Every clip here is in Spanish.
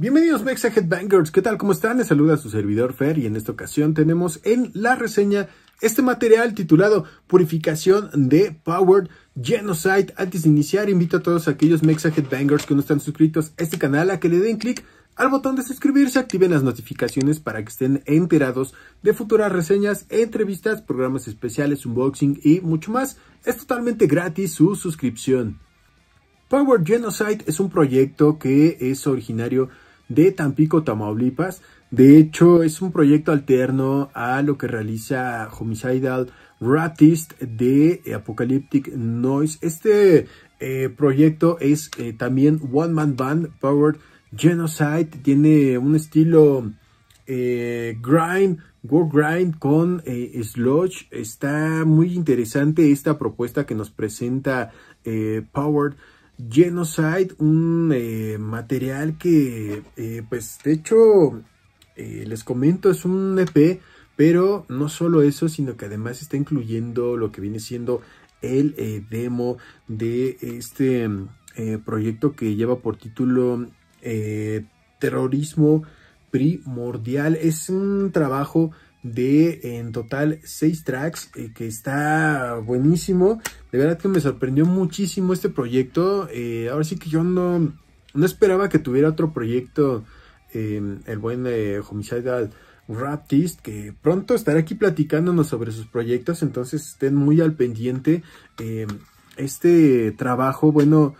Bienvenidos Mexa Bangers, ¿qué tal? ¿Cómo están? Les saluda su servidor Fer y en esta ocasión tenemos en la reseña este material titulado Purificación de Powered Genocide. Antes de iniciar, invito a todos aquellos Mexa Bangers que no están suscritos a este canal a que le den clic al botón de suscribirse, activen las notificaciones para que estén enterados de futuras reseñas, entrevistas, programas especiales, unboxing y mucho más. Es totalmente gratis su suscripción. Power Genocide es un proyecto que es originario de Tampico, Tamaulipas. De hecho, es un proyecto alterno a lo que realiza Homicidal Ratist de Apocalyptic Noise. Este eh, proyecto es eh, también One Man Band Powered Genocide. Tiene un estilo grind, gore grind con eh, sludge. Está muy interesante esta propuesta que nos presenta Powered Genocide, un eh, material que, eh, pues, de hecho, eh, les comento, es un EP, pero no solo eso, sino que además está incluyendo lo que viene siendo el demo de este proyecto que lleva por título Terrorismo Primordial. Es un trabajo de en total 6 tracks, eh, que está buenísimo. De verdad que me sorprendió muchísimo este proyecto. Eh, ahora sí que yo no, no esperaba que tuviera otro proyecto em, el buen eh, Homicidal Raptist, que pronto estará aquí platicándonos sobre sus proyectos, entonces estén muy al pendiente. Em, este trabajo, bueno,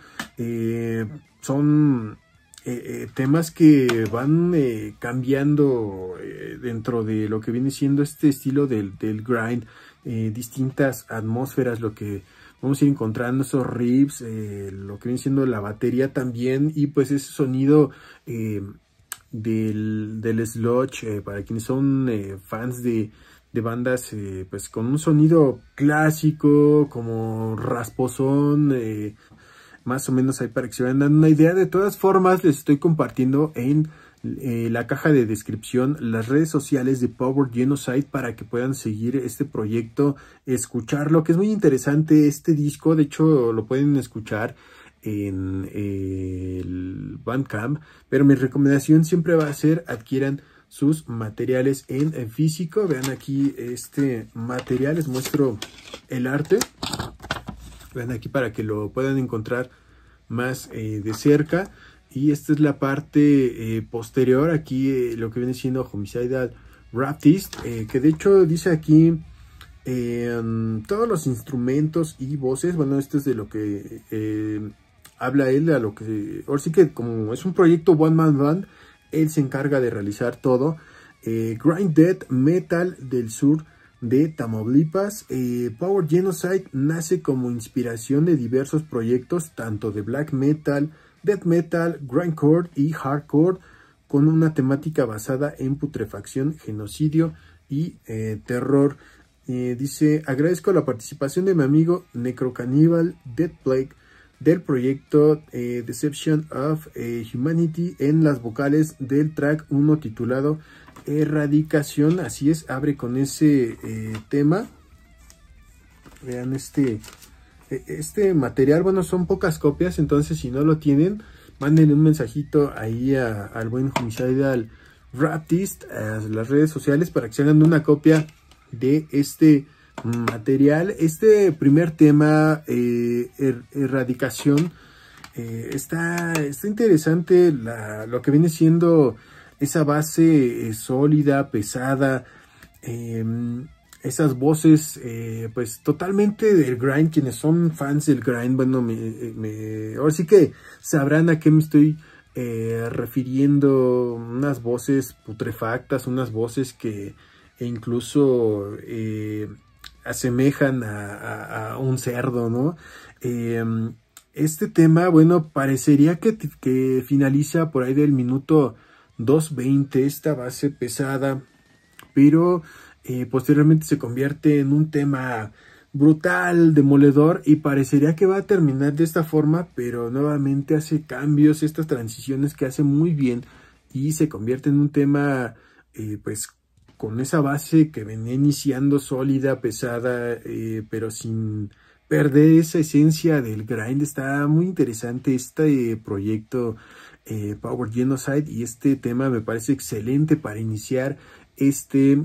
son eh, eh, temas que van eh, cambiando eh, dentro de lo que viene siendo este estilo del, del grind, distintas atmósferas, lo que vamos a ir encontrando, esos riffs, lo que viene siendo la batería también y pues ese sonido del, del sludge, para quienes son fans de, de bandas pues con un sonido clásico como rasposón más o menos ahí para que se vayan dando una idea. De todas formas, les estoy compartiendo en eh, la caja de descripción las redes sociales de Power Genocide para que puedan seguir este proyecto, escucharlo, que es muy interesante este disco, de hecho lo pueden escuchar en eh, el Bandcamp, pero mi recomendación siempre va a ser adquieran sus materiales en, en físico, vean aquí este material, les muestro el arte ven aquí para que lo puedan encontrar más eh, de cerca. Y esta es la parte eh, posterior, aquí eh, lo que viene siendo Homicidal Raptist, que de hecho dice aquí todos los instrumentos y voces, bueno, esto es de lo que habla él, a lo que, ahora sí que como es un proyecto One Man Band, él se encarga de realizar todo. Grind Dead Metal del Sur de Tamaulipas, eh, Power Genocide nace como inspiración de diversos proyectos, tanto de black metal, death metal, grindcore y hardcore, con una temática basada en putrefacción, genocidio y eh, terror. Eh, dice, agradezco la participación de mi amigo Necrocaníbal, Dead Plague, del proyecto eh, Deception of eh, Humanity en las vocales del track 1 titulado Erradicación. Así es, abre con ese eh, tema. Vean este, e, este material, bueno, son pocas copias, entonces si no lo tienen, manden un mensajito ahí al buen Homicidal Raptist, a las redes sociales para que se hagan una copia de este material. Este primer tema, eh, er, erradicación, eh, está, está, interesante lo que viene siendo esa base eh, sólida, pesada, em, esas voces, pues totalmente del grind, quienes son fans del grind, bueno, me, ahora sí que sabrán a qué me estoy refiriendo, unas voces putrefactas, unas voces que e incluso asemejan a, un cerdo, ¿no? Em, este tema, bueno, parecería que, finaliza por ahí del minuto 2.20 esta base pesada, pero eh, posteriormente se convierte en un tema brutal, demoledor y parecería que va a terminar de esta forma, pero nuevamente hace cambios, estas transiciones que hace muy bien y se convierte en un tema eh, pues con esa base que venía iniciando sólida, pesada, eh, pero sin perder esa esencia del grind. Está muy interesante este eh, proyecto eh, Power Genocide y este tema me parece excelente para iniciar este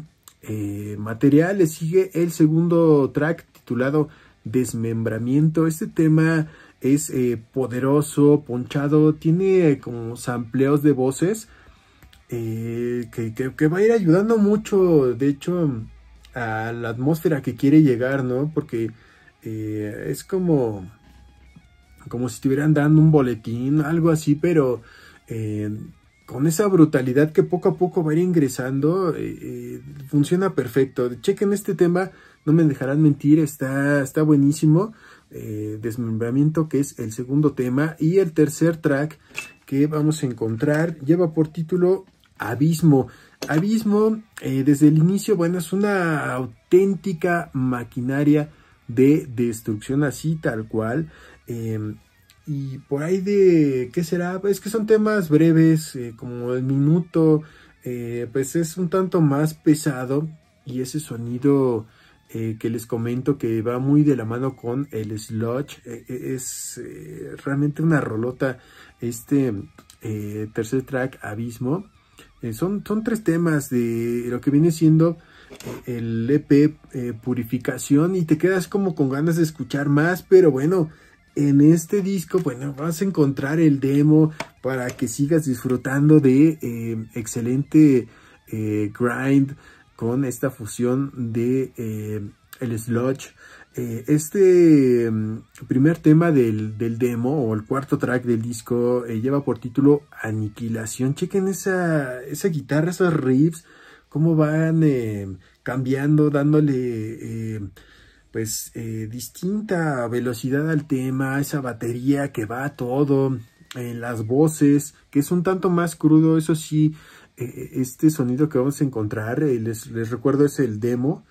material. Le sigue el segundo track titulado Desmembramiento. Este tema es poderoso, ponchado, tiene como sampleos de voces eh, que, va a ir ayudando mucho, de hecho, a la atmósfera que quiere llegar, ¿no? Porque eh, es como, como si estuvieran dando un boletín, algo así, pero eh, con esa brutalidad que poco a poco va a ir ingresando, funciona perfecto. Chequen este tema, no me dejarán mentir, está, está buenísimo. desmembramiento que es el segundo tema y el tercer track que vamos a encontrar lleva por título Abismo. Abismo, eh, desde el inicio, bueno, es una auténtica maquinaria de destrucción así, tal cual. Em, y por ahí de, ¿qué será? Pues que son temas breves, eh, como el minuto, eh, pues es un tanto más pesado y ese sonido que les comento que va muy de la mano con el sludge, es realmente una rolota este tercer track, Abismo. Eh, son, son tres temas de lo que viene siendo eh, el EP eh, Purificación y te quedas como con ganas de escuchar más, pero bueno, en este disco, bueno, vas a encontrar el demo para que sigas disfrutando de excelente grind con esta fusión de el sludge, eh, este em, primer tema del, del, demo o el cuarto track del disco eh, lleva por título Aniquilación. Chequen esa, esa guitarra, esos riffs, cómo van eh, cambiando, dándole em, pues eh, distinta velocidad al tema, esa batería que va todo, las voces, que es un tanto más crudo, eso sí, este sonido que vamos a encontrar, les, les recuerdo es el demo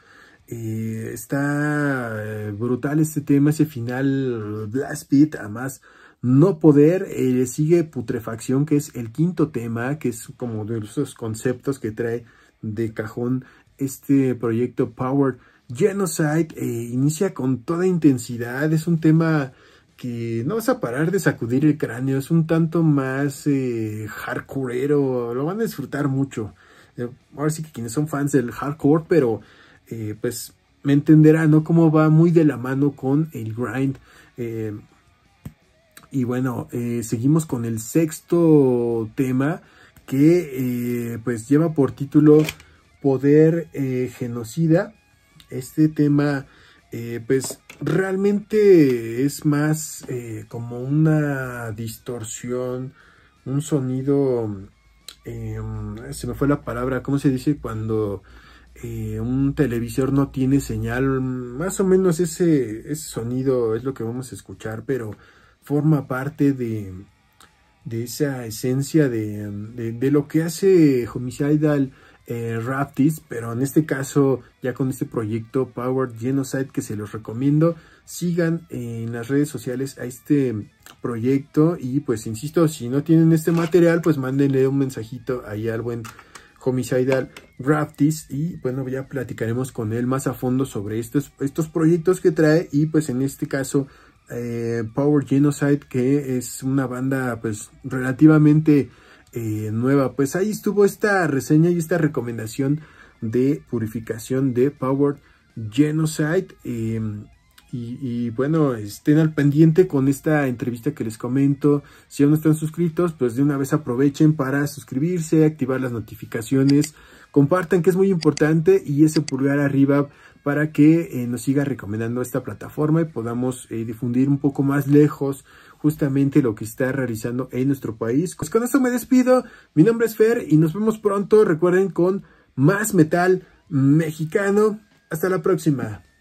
eh, está eh, brutal este tema, ese final Blast Beat, además no poder, le eh, sigue putrefacción, que es el quinto tema, que es como de esos conceptos que trae de cajón este proyecto Power Genocide, inicia con toda intensidad, es un tema que no vas a parar de sacudir el cráneo, es un tanto más hardcore. hardcoreero, lo van a disfrutar mucho. ahora sí que quienes son fans del hardcore, pero eh, pues me entenderá, ¿no? Cómo va muy de la mano con el grind. Eh, y bueno, eh, seguimos con el sexto tema que pues lleva por título Poder Genocida. Este tema pues realmente es más como una distorsión, un sonido, em, se me fue la palabra, ¿cómo se dice? Cuando eh, un televisor no tiene señal, más o menos ese, sonido es lo que vamos a escuchar, pero forma parte de, esa esencia de, lo que hace Homicidal eh, Raptis, pero en este caso, ya con este proyecto Power Genocide que se los recomiendo, sigan en las redes sociales a este proyecto y pues insisto, si no tienen este material, pues mándenle un mensajito ahí al buen Comisaidal, Graftis y bueno ya platicaremos con él más a fondo sobre estos, estos proyectos que trae y pues en este caso eh, Power Genocide que es una banda pues relativamente eh, nueva pues ahí estuvo esta reseña y esta recomendación de purificación de Power Genocide em, y, bueno, estén al pendiente con esta entrevista que les comento. Si aún no están suscritos, pues de una vez aprovechen para suscribirse, activar las notificaciones, compartan que es muy importante y ese pulgar arriba para que eh, nos siga recomendando esta plataforma y podamos eh, difundir un poco más lejos justamente lo que está realizando en nuestro país. Pues con esto me despido. Mi nombre es Fer y nos vemos pronto. Recuerden con más metal mexicano. Hasta la próxima.